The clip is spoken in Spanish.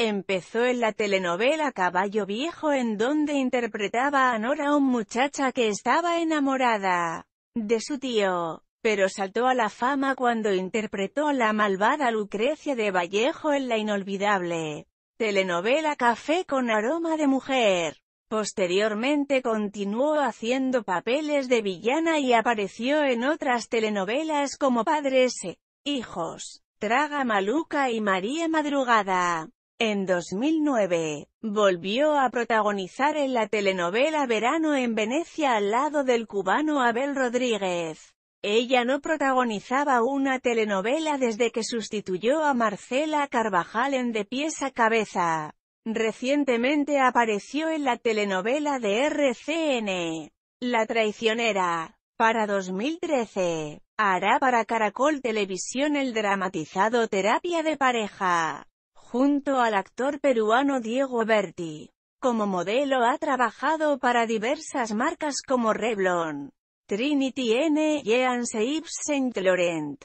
Empezó en la telenovela Caballo Viejo en donde interpretaba a Nora un muchacha que estaba enamorada de su tío, pero saltó a la fama cuando interpretó a la malvada Lucrecia de Vallejo en la inolvidable telenovela Café con aroma de mujer. Posteriormente continuó haciendo papeles de villana y apareció en otras telenovelas como Padres e Hijos, Traga Maluca y María Madrugada. En 2009, volvió a protagonizar en la telenovela Verano en Venecia al lado del cubano Abel Rodríguez. Ella no protagonizaba una telenovela desde que sustituyó a Marcela Carvajal en De pies a cabeza. Recientemente apareció en la telenovela de RCN, La traicionera, para 2013. Hará para Caracol Televisión el dramatizado Terapia de Pareja junto al actor peruano Diego Berti. Como modelo ha trabajado para diversas marcas como Revlon, Trinity N y Saint Laurent.